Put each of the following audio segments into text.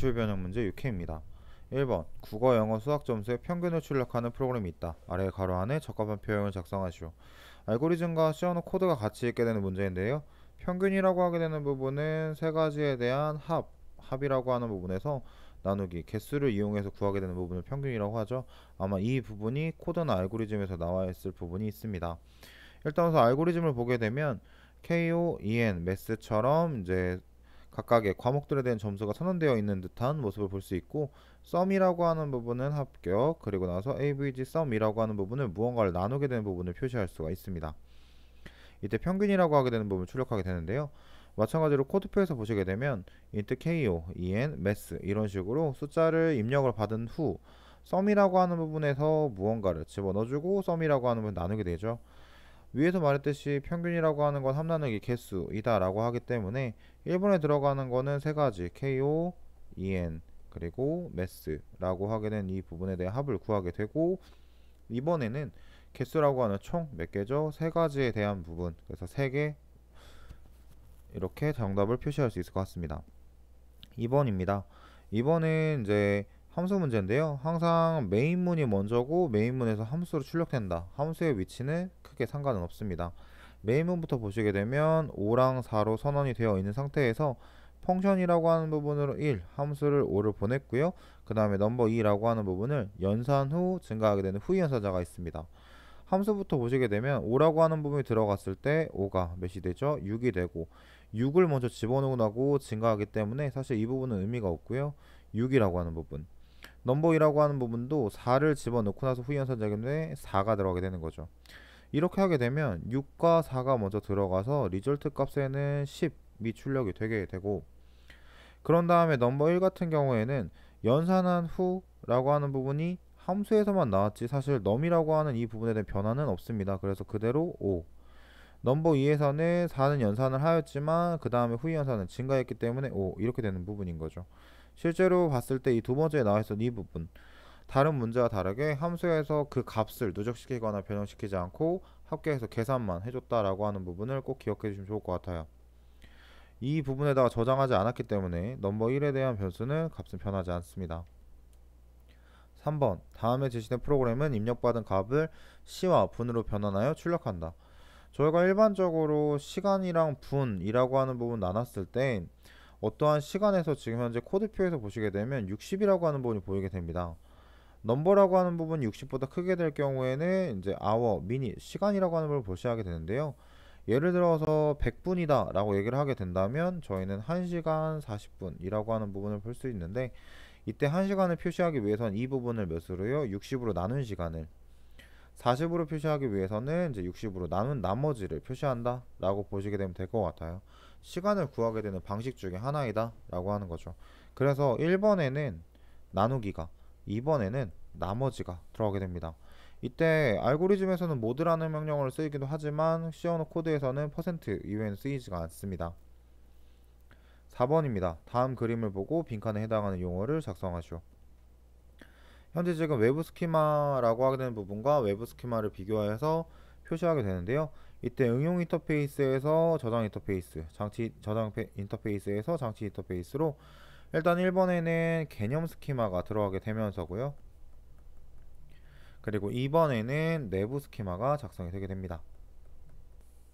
기출 변형 문제 6회입니다. 1번 국어, 영어, 수학 점수의 평균을 출력하는 프로그램이 있다. 아래 가로 안에 적합한 표현을 작성하시오. 알고리즘과 시어노 코드가 같이 있게 되는 문제인데요. 평균이라고 하게 되는 부분은 세 가지에 대한 합, 합이라고 하는 부분에서 나누기, 개수를 이용해서 구하게 되는 부분을 평균이라고 하죠. 아마 이 부분이 코드나 알고리즘에서 나와 있을 부분이 있습니다. 일단 우선 알고리즘을 보게 되면 KOEN, 메스처럼 이제 각각의 과목들에 대한 점수가 선언되어 있는 듯한 모습을 볼 수 있고 썸이라고 하는 부분은 합격 그리고 나서 AVG 썸이라고 하는 부분을 무언가를 나누게 되는 부분을 표시할 수가 있습니다. 이때 평균이라고 하게 되는 부분을 출력하게 되는데요. 마찬가지로 코드표에서 보시게 되면 int ko, en, mass 이런 식으로 숫자를 입력을 받은 후 썸이라고 하는 부분에서 무언가를 집어넣어주고 썸이라고 하는 부분 을 나누게 되죠. 위에서 말했듯이 평균이라고 하는 건3 나누기 개수이다 라고 하기 때문에 1번에 들어가는 거는 세 가지 KO, EN 그리고 매스 라고 하게 된 이 부분에 대한 합을 구하게 되고 이번에는 개수라고 하는 총 몇 개죠? 세 가지에 대한 부분 그래서 세개 이렇게 정답을 표시할 수 있을 것 같습니다 2번입니다 2번은 이제 함수 문제인데요 항상 메인문이 먼저고 메인문에서 함수로 출력된다 함수의 위치는 크게 상관은 없습니다. 메인문부터 보시게 되면 5랑 4로 선언이 되어 있는 상태에서 펑션이라고 하는 부분으로 1 함수를 5를 보냈고요. 그 다음에 넘버 2라고 하는 부분을 연산 후 증가하게 되는 후연산자가 있습니다. 함수부터 보시게 되면 5라고 하는 부분이 들어갔을 때 5가 몇이 되죠? 6이 되고 6을 먼저 집어넣고 증가하기 때문에 사실 이 부분은 의미가 없고요. 6이라고 하는 부분 넘버 2라고 하는 부분도 4를 집어넣고 나서 후연산자기 때 4가 들어가게 되는 거죠. 이렇게 하게 되면 6과 4가 먼저 들어가서 리졸트 값에는 10이 출력이 되게 되고 그런 다음에 넘버 1 같은 경우에는 연산한 후라고 하는 부분이 함수에서만 나왔지 사실 넘이라고 하는 이 부분에 대한 변화는 없습니다. 그래서 그대로 5 넘버 2에서는 4는 연산을 하였지만 그 다음에 후위 연산은 증가했기 때문에 5 이렇게 되는 부분인 거죠. 실제로 봤을 때 이 두 번째에 나와 있던 이 부분 다른 문제와 다르게 함수에서 그 값을 누적시키거나 변형시키지 않고 합계에서 계산만 해줬다라고 하는 부분을 꼭 기억해 주시면 좋을 것 같아요. 이 부분에다가 저장하지 않았기 때문에 넘버 1에 대한 변수는 값은 변하지 않습니다. 3번 다음에 제시된 프로그램은 입력받은 값을 시와 분으로 변환하여 출력한다. 저희가 일반적으로 시간이랑 분이라고 하는 부분 나눴을 때 어떠한 시간에서 지금 현재 코드표에서 보시게 되면 60이라고 하는 부분이 보이게 됩니다. 넘버라고 하는 부분 60보다 크게 될 경우에는 이제 hour, minute, 시간이라고 하는 걸 표시하게 되는데요. 예를 들어서 100분이다 라고 얘기를 하게 된다면 저희는 1시간 40분이라고 하는 부분을 볼 수 있는데 이때 1시간을 표시하기 위해선 이 부분을 몇으로요? 60으로 나눈 시간을 40으로 표시하기 위해서는 이제 60으로 나눈 나머지를 표시한다 라고 보시게 되면 될 것 같아요 시간을 구하게 되는 방식 중에 하나이다 라고 하는 거죠 그래서 1번에는 나누기가 이번에는 나머지가 들어가게 됩니다. 이때 알고리즘에서는 모드라는 명령어를 쓰이기도 하지만 시어노 코드에서는 퍼센트 이외에는 쓰이지가 않습니다. 4번입니다. 다음 그림을 보고 빈칸에 해당하는 용어를 작성하시오. 현재 지금 외부 스키마라고 하게 되는 부분과 외부 스키마를 비교해서 표시하게 되는데요. 이때 응용 인터페이스에서 저장 인터페이스, 장치 저장 인터페이스에서 장치 인터페이스로 일단 1번에는 개념 스키마가 들어가게 되면서고요. 그리고 2번에는 내부 스키마가 작성이 되게 됩니다.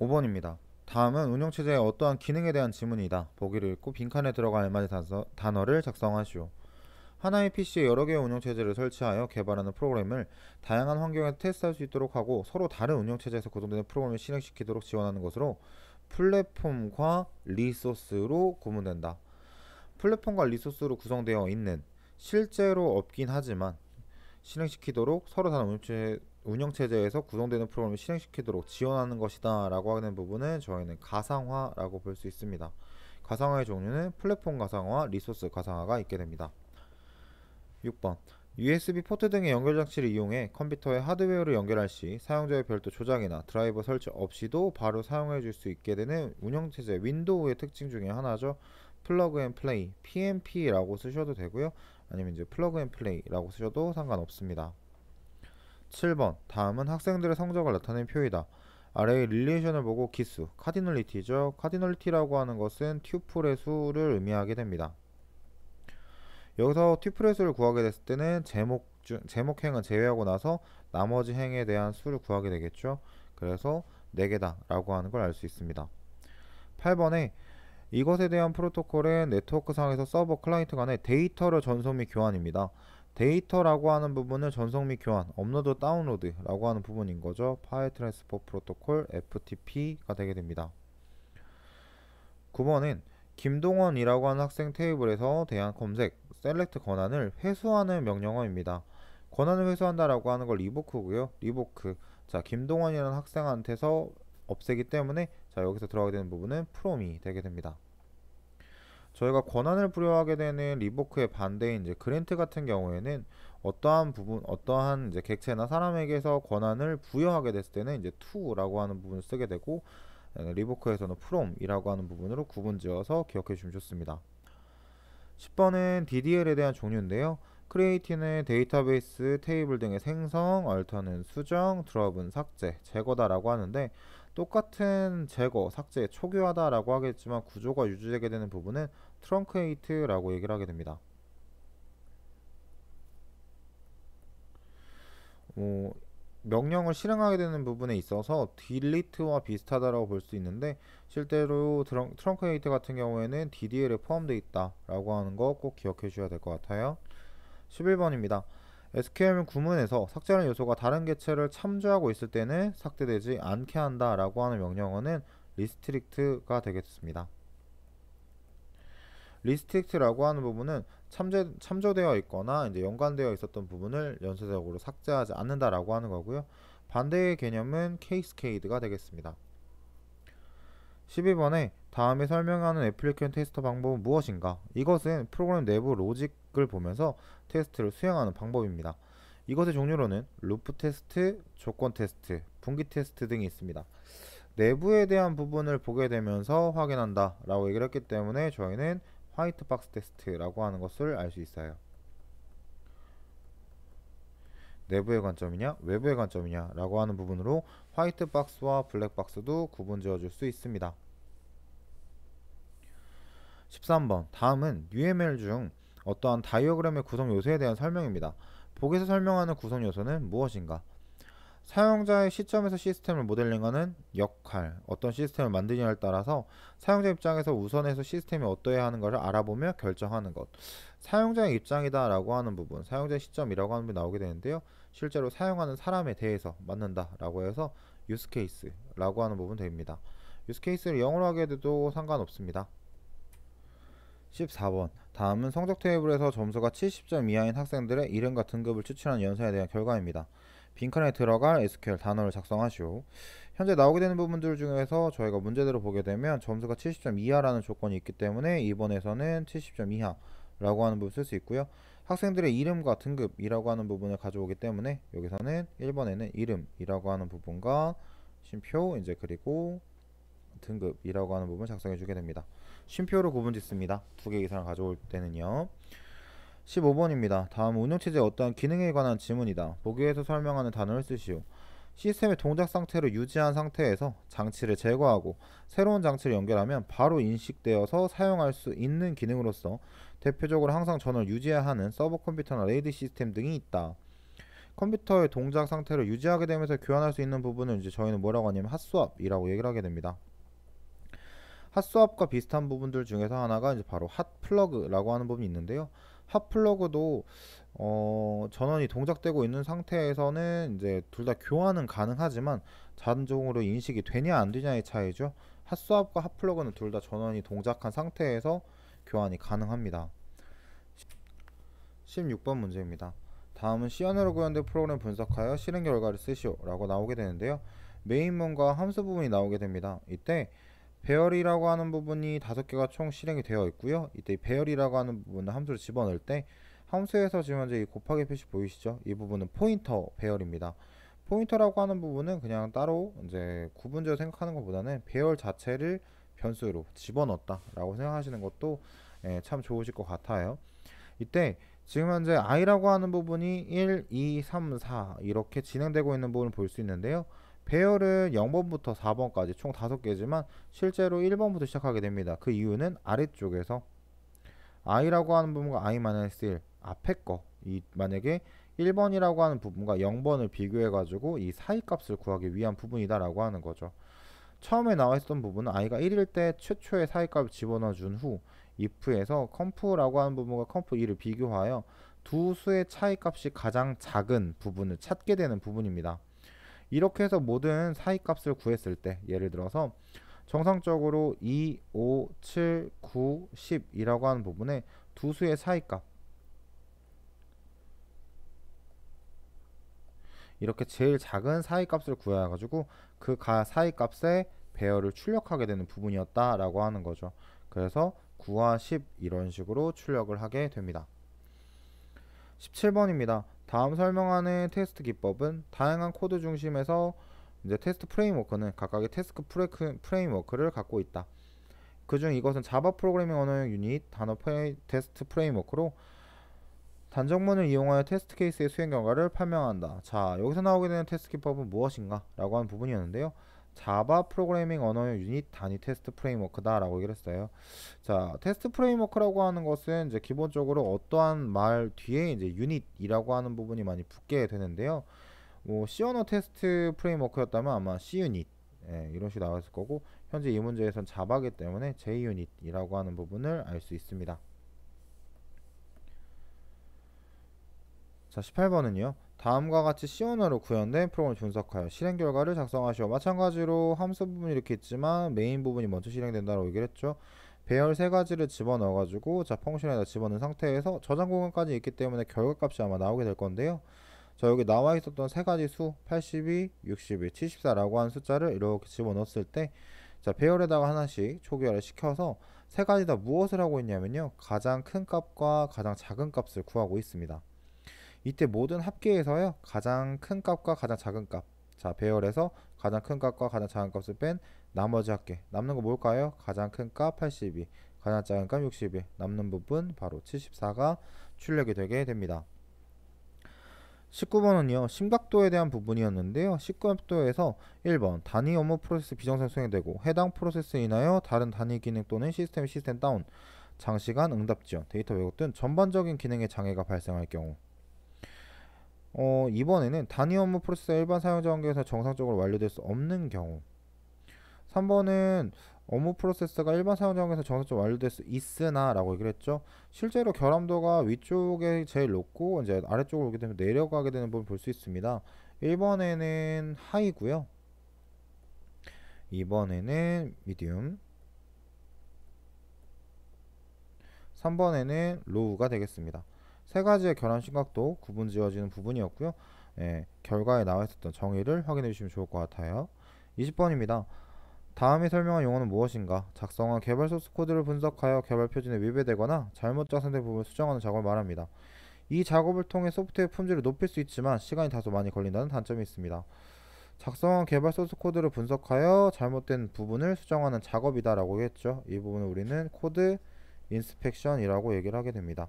5번입니다. 다음은 운영체제의 어떠한 기능에 대한 지문이다. 보기를 읽고 빈칸에 들어갈 알맞 단어를 작성하시오. 하나의 PC에 여러 개의 운영체제를 설치하여 개발하는 프로그램을 다양한 환경에서 테스트할 수 있도록 하고 서로 다른 운영체제에서 구성되는 프로그램을 실행시키도록 지원하는 것으로 플랫폼과 리소스로 구분된다. 플랫폼과 리소스로 구성되어 있는 실제로 없긴 하지만 실행시키도록 서로 다른 운영체제에서 구성되는 프로그램을 실행시키도록 지원하는 것이다 라고 하는 부분은 저희는 가상화라고 볼 수 있습니다. 가상화의 종류는 플랫폼 가상화, 리소스 가상화가 있게 됩니다. 6번 USB 포트 등의 연결 장치를 이용해 컴퓨터에 하드웨어를 연결할 시 사용자의 별도 조작이나 드라이버 설치 없이도 바로 사용해 줄 수 있게 되는 운영체제 윈도우의 특징 중에 하나죠. 플러그 앤 플레이 PMP라고 쓰셔도 되고요. 아니면 이제 플러그 앤 플레이라고 쓰셔도 상관없습니다. 7번 다음은 학생들의 성적을 나타낸 표이다. 아래의 릴레이션을 보고 기수, 카디널리티죠. 카디널리티라고 하는 것은 튜플의 수를 의미하게 됩니다. 여기서 튜플의 수를 구하게 됐을 때는 제목 중, 제목 행은 제외하고 나서 나머지 행에 대한 수를 구하게 되겠죠. 그래서 4개다 라고 하는 걸 알 수 있습니다. 8번에 이것에 대한 프로토콜은 네트워크상에서 서버 클라이언트 간의 데이터를 전송 및 교환입니다. 데이터라고 하는 부분을 전송 및 교환, 업로드, 다운로드라고 하는 부분인 거죠. 파일 트랜스포 프로토콜 FTP가 되게 됩니다. 9번은 김동원이라고 하는 학생 테이블에서 대한 검색, 셀렉트 권한을 회수하는 명령어입니다. 권한을 회수한다라고 하는 걸 리보크고요. 리보크. 자, 김동원이라는 학생한테서 없애기 때문에 자 여기서 들어가게 되는 부분은 프롬이 되게 됩니다. 저희가 권한을 부여하게 되는 리보크의 반대인 이제 그랜트 같은 경우에는 어떠한 부분, 어떠한 이제 객체나 사람에게서 권한을 부여하게 됐을 때는 이제 t 라고 하는 부분을 쓰게 되고 예, 리보크에서는 프롬이라고 하는 부분으로 구분지어서 기억해 주시면 좋습니다. 10번은 DDL에 대한 종류인데요. 크리에이티는 데이터베이스 테이블 등의 생성, 얼터는 수정, 드롭은 삭제, 제거다라고 하는데 똑같은 제거, 삭제, 초기화다라고 하겠지만 구조가 유지되게 되는 부분은 트렁크에이트라고 얘기를 하게 됩니다. 어, 명령을 실행하게 되는 부분에 있어서 딜리트와 비슷하다라고 볼 수 있는데 실제로 트렁, 트렁크에이트 같은 경우에는 DDL에 포함되어 있다라고 하는 거 꼭 기억해 주셔야 될 것 같아요. 11번입니다. SQL 구문에서 삭제하는 요소가 다른 개체를 참조하고 있을 때는 삭제되지 않게 한다 라고 하는 명령어는 리스트릭트가 되겠습니다. 리스트릭트라고 하는 부분은 참제, 참조되어 있거나 이제 연관되어 있었던 부분을 연쇄적으로 삭제하지 않는다라고 하는 거고요. 반대의 개념은 케이스케이드가 되겠습니다. 12번에 다음에 설명하는 애플리케이션 테스트 방법은 무엇인가? 이것은 프로그램 내부 로직 을 보면서 테스트를 수행하는 방법입니다. 이것의 종류로는 루프 테스트, 조건 테스트, 분기 테스트 등이 있습니다. 내부에 대한 부분을 보게 되면서 확인한다 라고 얘기를 했기 때문에 저희는 화이트 박스 테스트라고 하는 것을 알 수 있어요. 내부의 관점이냐 외부의 관점이냐 라고 하는 부분으로 화이트 박스와 블랙 박스도 구분 지어 줄 수 있습니다. 13번 다음은 UML 중 어떠한 다이어그램의 구성 요소에 대한 설명입니다. 보기에서 설명하는 구성 요소는 무엇인가? 사용자의 시점에서 시스템을 모델링하는 역할, 어떤 시스템을 만드냐에 따라서 사용자 입장에서 우선해서 시스템이 어떠해야 하는가를 알아보며 결정하는 것. 사용자의 입장이다라고 하는 부분, 사용자의 시점이라고 하는 게 나오게 되는데요. 실제로 사용하는 사람에 대해서 맞는다라고 해서 use c a s e 라고 하는 부분 됩니다. use c a s e 를 영어로 하게 돼도 상관없습니다. 14번 다음은 성적 테이블에서 점수가 70점 이하인 학생들의 이름과 등급을 추출한 연산에 대한 결과입니다. 빈칸에 들어갈 SQL 단어를 작성하시오. 현재 나오게 되는 부분들 중에서 저희가 문제대로 보게 되면 점수가 70점 이하라는 조건이 있기 때문에 이번에서는 70점 이하라고 하는 부분 쓸 수 있고요. 학생들의 이름과 등급이라고 하는 부분을 가져오기 때문에 여기서는 1번에는 이름이라고 하는 부분과 심표 이제 그리고 등급이라고 하는 부분 작성해 주게 됩니다. 쉼표로 구분 짓습니다. 두 개 이상을 가져올 때는요. 15번입니다. 다음 운영체제 어떠한 기능에 관한 질문이다 보기에서 설명하는 단어를 쓰시오. 시스템의 동작 상태를 유지한 상태에서 장치를 제거하고 새로운 장치를 연결하면 바로 인식되어서 사용할 수 있는 기능으로서 대표적으로 항상 전원 을 유지해야 하는 서버 컴퓨터나 레이드 시스템 등이 있다. 컴퓨터의 동작 상태를 유지하게 되면서 교환할 수 있는 부분을 이제 저희는 뭐라고 하냐면 핫스왑이라고 얘기를 하게 됩니다. 핫스왑과 비슷한 부분들 중에서 하나가 이제 바로 핫플러그라고 하는 부분이 있는데요. 핫플러그도 어, 전원이 동작되고 있는 상태에서는 이제 둘 다 교환은 가능하지만 자동으로 인식이 되냐 안 되냐의 차이죠. 핫스왑과 핫플러그는 둘 다 전원이 동작한 상태에서 교환이 가능합니다. 16번 문제입니다. 다음은 시연으로 구현된 프로그램 분석하여 실행 결과를 쓰시오 라고 나오게 되는데요. 메인문과 함수 부분이 나오게 됩니다. 이때 배열이라고 하는 부분이 다섯 개가 총 실행이 되어 있고요. 이때 배열이라고 하는 부분을 함수를 집어넣을 때 함수에서 지금 현재 이 곱하기 표시 보이시죠? 이 부분은 포인터 배열입니다. 포인터라고 하는 부분은 그냥 따로 이제 구분적으로 생각하는 것보다는 배열 자체를 변수로 집어넣었다라고 생각하시는 것도 예, 참 좋으실 것 같아요. 이때 지금 현재 i라고 하는 부분이 1, 2, 3, 4 이렇게 진행되고 있는 부분을 볼 수 있는데요. 배열은 0번부터 4번까지 총 5개지만 실제로 1번부터 시작하게 됩니다. 그 이유는 아래쪽에서 i라고 하는 부분과 i-1 앞에 거이 만약에 1번이라고 하는 부분과 0번을 비교해 가지고 이 사이 값을 구하기 위한 부분이다라고 하는 거죠. 처음에 나와 있었던 부분은 i가 1일 때 최초의 사이 값을 집어넣어 준 후 if에서 컴프라고 하는 부분과 컴프 2를 비교하여 두 수의 차이 값이 가장 작은 부분을 찾게 되는 부분입니다. 이렇게 해서 모든 사이값을 구했을 때 예를 들어서 정상적으로 2, 5, 7, 9, 10이라고 하는 부분에 두 수의 사이값 이렇게 제일 작은 사이값을 구해야 가지고 그사이값에 배열을 출력하게 되는 부분이었다라고 하는 거죠. 그래서 9와 10 이런 식으로 출력을 하게 됩니다. 17번입니다. 다음 설명하는 테스트 기법은 다양한 코드 중심에서 이제 테스트 프레임워크는 각각의 테스트 프레임워크를 갖고 있다. 그중 이것은 자바 프로그래밍 언어형 유닛 단어 프레, 테스트 프레임워크로 단정문을 이용하여 테스트 케이스의 수행 결과를 판명한다. 자, 여기서 나오게 되는 테스트 기법은 무엇인가? 라고 하는 부분이었는데요. 자바 프로그래밍 언어의 유닛 단위 테스트 프레임워크다라고 얘기를 했어요. 자, 테스트 프레임워크라고 하는 것은 이제 기본적으로 어떠한 말 뒤에 이제 유닛이라고 하는 부분이 많이 붙게 되는데요. 뭐 C 언어 테스트 프레임워크였다면 아마 C 유닛 예, 이런 식으로 나왔을 거고 현재 이 문제에선 자바기 때문에 J 유닛이라고 하는 부분을 알 수 있습니다. 자, 18번은요. 다음과 같이 시원화로 구현된 프로그램을 분석하여 실행 결과를 작성하시오. 마찬가지로 함수 부분이 이렇게 있지만 메인 부분이 먼저 실행된다고 얘기를 했죠. 배열 세 가지를 집어넣어가지고 자 펑션에다 집어넣은 상태에서 저장 공간까지 있기 때문에 결과값이 아마 나오게 될 건데요. 자 여기 나와 있었던 세 가지 수 82, 6 2 74라고 한 숫자를 이렇게 집어넣었을 때 자 배열에다가 하나씩 초기화를 시켜서 세 가지 다 무엇을 하고 있냐면요. 가장 큰 값과 가장 작은 값을 구하고 있습니다. 이때 모든 합계에서요 가장 큰 값과 가장 작은 값 자 배열에서 가장 큰 값과 가장 작은 값을 뺀 나머지 합계 남는 거 뭘까요? 가장 큰 값82 가장 작은 값 6 2 남는 부분 바로 74가 출력이 되게 됩니다 19번은요 심각도에 대한 부분이었는데요 19도에서 번 1번 단위 업무 프로세스 비정상 수행되고 해당 프로세스 인하여 다른 단위 기능 또는 시스템 시스템 다운 장시간 응답 지원 데이터 왜곡 등 전반적인 기능의 장애가 발생할 경우 어, 이번에는 단위 업무 프로세스 일반 사용자 환경에서 정상적으로 완료될 수 없는 경우 3번은 업무 프로세스가 일반 사용자 환경에서 정상적으로 완료될 수 있으나 라고 얘기를 했죠 실제로 결함도가 위쪽에 제일 높고 이제 아래쪽으로 오게 되면 내려가게 되는 부분 을볼 수 있습니다 1번에는 하이고요 2번에는 미디움 3번에는 로우가 되겠습니다 세 가지의 결함 심각도 구분 지어지는 부분이었고요. 예, 결과에 나와 있었던 정의를 확인해 주시면 좋을 것 같아요. 20번입니다. 다음에 설명한 용어는 무엇인가? 작성한 개발 소스 코드를 분석하여 개발 표준에 위배되거나 잘못 작성된 부분을 수정하는 작업을 말합니다. 이 작업을 통해 소프트웨어 품질을 높일 수 있지만 시간이 다소 많이 걸린다는 단점이 있습니다. 작성한 개발 소스 코드를 분석하여 잘못된 부분을 수정하는 작업이다라고 했죠. 이 부분을 우리는 코드 인스펙션이라고 얘기를 하게 됩니다.